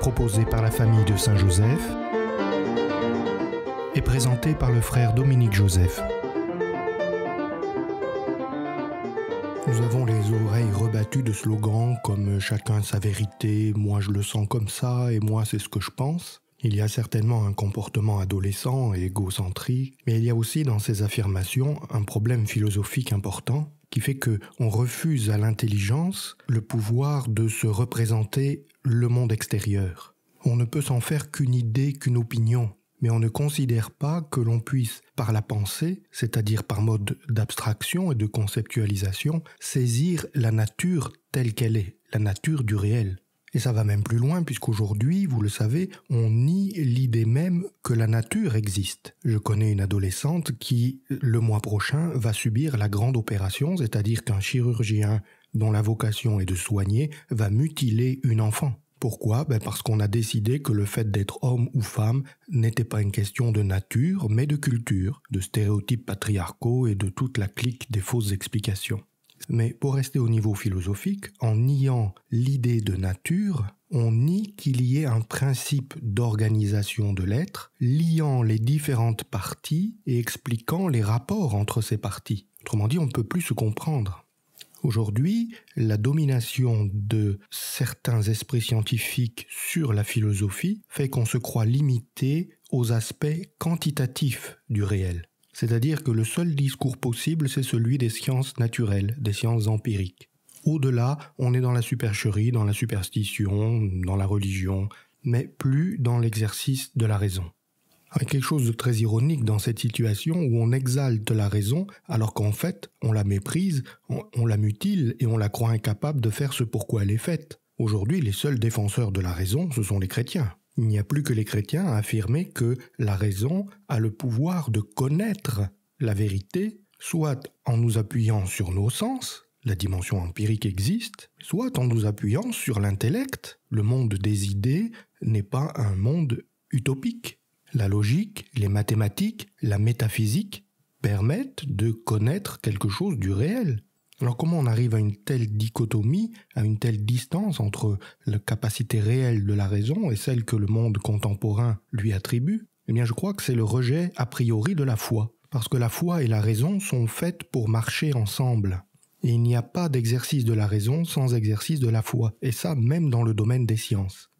proposé par la famille de Saint-Joseph et présenté par le frère Dominique Joseph. Nous avons les oreilles rebattues de slogans comme chacun sa vérité, moi je le sens comme ça et moi c'est ce que je pense. Il y a certainement un comportement adolescent et égocentrique, mais il y a aussi dans ces affirmations un problème philosophique important, qui fait que on refuse à l'intelligence le pouvoir de se représenter le monde extérieur. On ne peut s'en faire qu'une idée, qu'une opinion, mais on ne considère pas que l'on puisse, par la pensée, c'est-à-dire par mode d'abstraction et de conceptualisation, saisir la nature telle qu'elle est, la nature du réel. Et ça va même plus loin, puisqu'aujourd'hui, vous le savez, on nie l'idée même que la nature existe. Je connais une adolescente qui, le mois prochain, va subir la grande opération, c'est-à-dire qu'un chirurgien dont la vocation est de soigner va mutiler une enfant. Pourquoi ben, Parce qu'on a décidé que le fait d'être homme ou femme n'était pas une question de nature, mais de culture, de stéréotypes patriarcaux et de toute la clique des fausses explications. Mais pour rester au niveau philosophique, en niant l'idée de nature, on nie qu'il y ait un principe d'organisation de l'être liant les différentes parties et expliquant les rapports entre ces parties. Autrement dit, on ne peut plus se comprendre. Aujourd'hui, la domination de certains esprits scientifiques sur la philosophie fait qu'on se croit limité aux aspects quantitatifs du réel. C'est-à-dire que le seul discours possible, c'est celui des sciences naturelles, des sciences empiriques. Au-delà, on est dans la supercherie, dans la superstition, dans la religion, mais plus dans l'exercice de la raison. quelque chose de très ironique dans cette situation où on exalte la raison alors qu'en fait on la méprise, on, la mutile et on la croit incapable de faire ce pour quoi elle est faite. Aujourd'hui les seuls défenseurs de la raison ce sont les chrétiens. Il n'y a plus que les chrétiens à affirmer que la raison a le pouvoir de connaître la vérité, soit en nous appuyant sur nos sens, la dimension empirique existe, soit en nous appuyant sur l'intellect, le monde des idées n'est pas un monde utopique. La logique, les mathématiques, la métaphysique permettent de connaître quelque chose du réel. Alors comment on arrive à une telle dichotomie, à une telle distance entre la capacité réelle de la raison et celle que le monde contemporain lui attribue Eh bien je crois que c'est le rejet a priori de la foi, parce que la foi et la raison sont faites pour marcher ensemble. Et il n'y a pas d'exercice de la raison sans exercice de la foi, et ça même dans le domaine des sciences.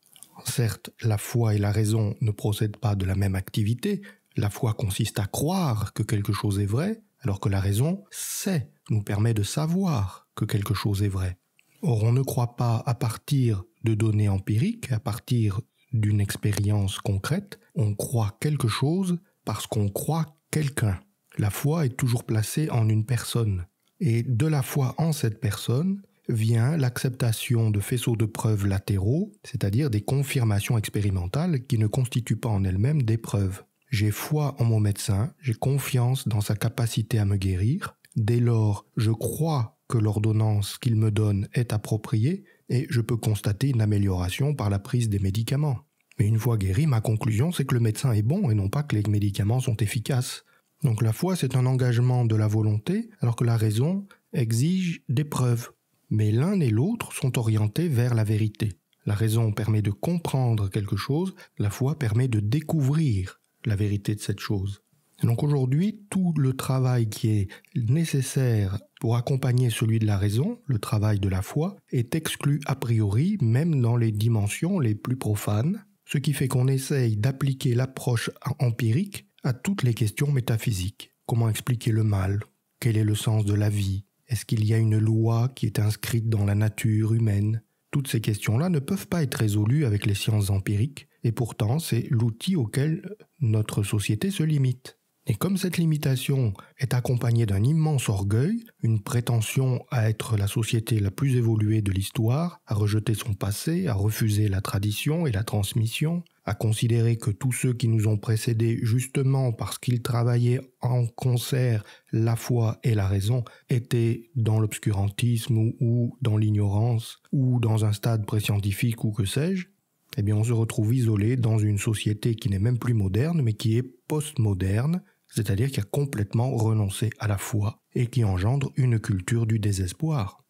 Certes, la foi et la raison ne procèdent pas de la même activité, la foi consiste à croire que quelque chose est vrai, alors que la raison sait, nous permet de savoir que quelque chose est vrai. Or, on ne croit pas à partir de données empiriques, à partir d'une expérience concrète, on croit quelque chose parce qu'on croit quelqu'un. La foi est toujours placée en une personne. Et de la foi en cette personne vient l'acceptation de faisceaux de preuves latéraux, c'est-à-dire des confirmations expérimentales qui ne constituent pas en elles-mêmes des preuves. J'ai foi en mon médecin, j'ai confiance dans sa capacité à me guérir. Dès lors, je crois que l'ordonnance qu'il me donne est appropriée et je peux constater une amélioration par la prise des médicaments. Mais une fois guéri, ma conclusion c'est que le médecin est bon et non pas que les médicaments sont efficaces. Donc la foi c'est un engagement de la volonté alors que la raison exige des preuves. Mais l'un et l'autre sont orientés vers la vérité. La raison permet de comprendre quelque chose, la foi permet de découvrir la vérité de cette chose. donc aujourd'hui, tout le travail qui est nécessaire pour accompagner celui de la raison, le travail de la foi, est exclu a priori, même dans les dimensions les plus profanes, ce qui fait qu'on essaye d'appliquer l'approche empirique à toutes les questions métaphysiques. Comment expliquer le mal Quel est le sens de la vie Est-ce qu'il y a une loi qui est inscrite dans la nature humaine Toutes ces questions-là ne peuvent pas être résolues avec les sciences empiriques, et pourtant c'est l'outil auquel notre société se limite. Et comme cette limitation est accompagnée d'un immense orgueil, une prétention à être la société la plus évoluée de l'histoire, à rejeter son passé, à refuser la tradition et la transmission, à considérer que tous ceux qui nous ont précédés justement parce qu'ils travaillaient en concert la foi et la raison étaient dans l'obscurantisme ou dans l'ignorance ou dans un stade préscientifique ou que sais-je, eh on se retrouve isolé dans une société qui n'est même plus moderne, mais qui est postmoderne, c'est-à-dire qui a complètement renoncé à la foi et qui engendre une culture du désespoir.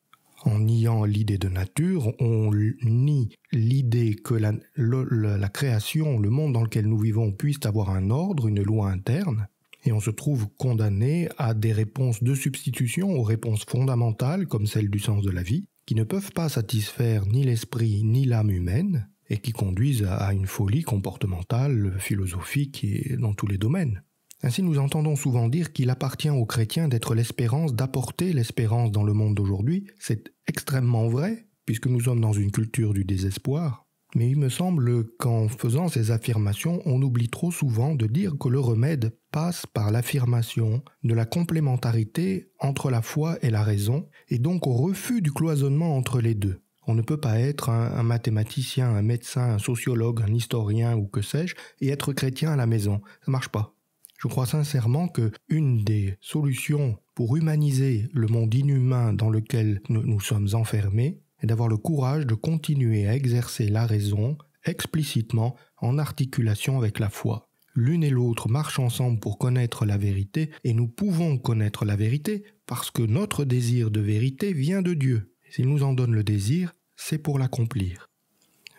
En niant l'idée de nature, on nie l'idée que la, création, le monde dans lequel nous vivons puisse avoir un ordre, une loi interne, et on se trouve condamné à des réponses de substitution aux réponses fondamentales comme celle du sens de la vie, qui ne peuvent pas satisfaire ni l'esprit ni l'âme humaine, et qui conduisent à une folie comportementale, philosophique et dans tous les domaines. Ainsi, nous entendons souvent dire qu'il appartient aux chrétiens d'être l'espérance, d'apporter l'espérance dans le monde d'aujourd'hui. C'est extrêmement vrai, puisque nous sommes dans une culture du désespoir. Mais il me semble qu'en faisant ces affirmations, on oublie trop souvent de dire que le remède passe par l'affirmation de la complémentarité entre la foi et la raison, et donc au refus du cloisonnement entre les deux. On ne peut pas être un, mathématicien, un médecin, un sociologue, un historien ou que sais-je, et être chrétien à la maison. Ça marche pas. Je crois sincèrement que une des solutions pour humaniser le monde inhumain dans lequel nous, nous sommes enfermés est d'avoir le courage de continuer à exercer la raison explicitement en articulation avec la foi. L'une et l'autre marchent ensemble pour connaître la vérité, et nous pouvons connaître la vérité parce que notre désir de vérité vient de Dieu. S'il nous en donne le désir, c'est pour l'accomplir.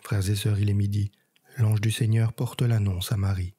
Frères et sœurs, il est midi. L'ange du Seigneur porte l'annonce à Marie.